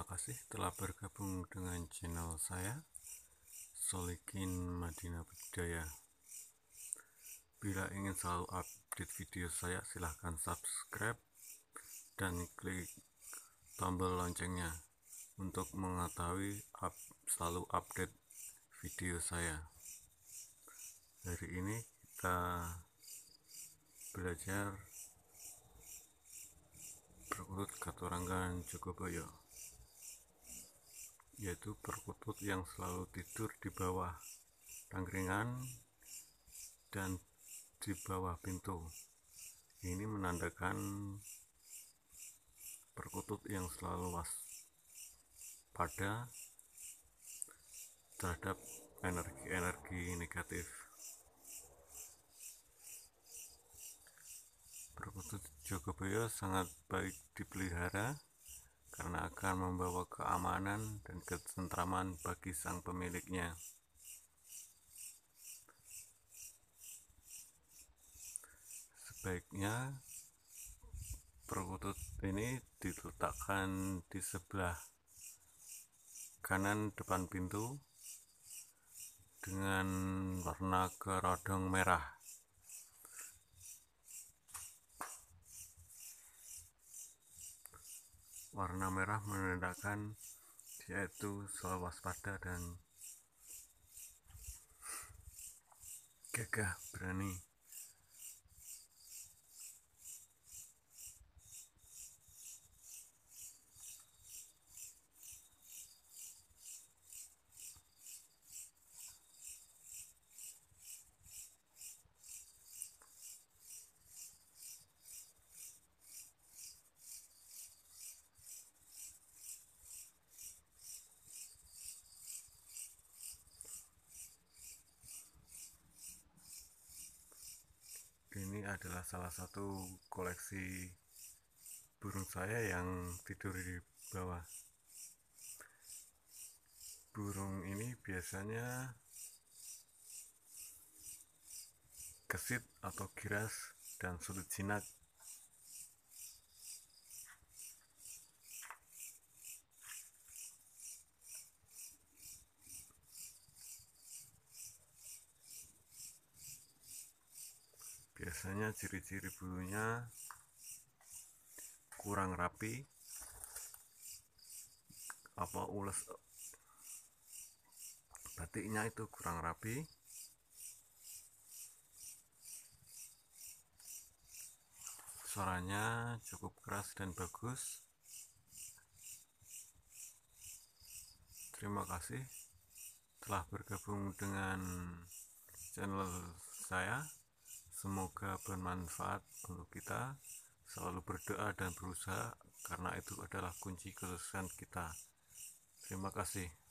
Terima kasih telah bergabung dengan channel saya, Solikin Madinah Budaya. Bila ingin selalu update video saya, silahkan subscribe dan klik tombol loncengnya untuk mengetahui up, selalu update video saya. Hari ini kita belajar berurut katurangan cukup Jogoboyo yaitu perkutut yang selalu tidur di bawah tangkringan dan di bawah pintu. Ini menandakan perkutut yang selalu waspada terhadap energi-energi negatif. Perkutut Jogobaya sangat baik dipelihara karena akan membawa keamanan dan ketentraman bagi sang pemiliknya. Sebaiknya perkutut ini diletakkan di sebelah kanan depan pintu dengan warna kerodong merah. warna merah menandakan yaitu soal waspada dan gagah berani adalah salah satu koleksi burung saya yang tidur di bawah. Burung ini biasanya kesit atau giras dan sulit jinak biasanya ciri-ciri bulunya kurang rapi apa ules batiknya itu kurang rapi suaranya cukup keras dan bagus terima kasih telah bergabung dengan channel saya Semoga bermanfaat untuk kita. Selalu berdoa dan berusaha karena itu adalah kunci kesuksesan kita. Terima kasih.